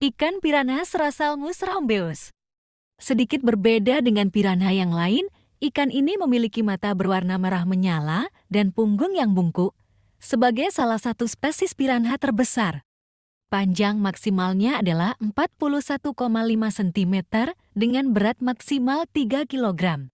Ikan piranha serasa rhombeus. Sedikit berbeda dengan piranha yang lain, ikan ini memiliki mata berwarna merah menyala dan punggung yang bungkuk sebagai salah satu spesies piranha terbesar. Panjang maksimalnya adalah 41,5 cm dengan berat maksimal 3 kg.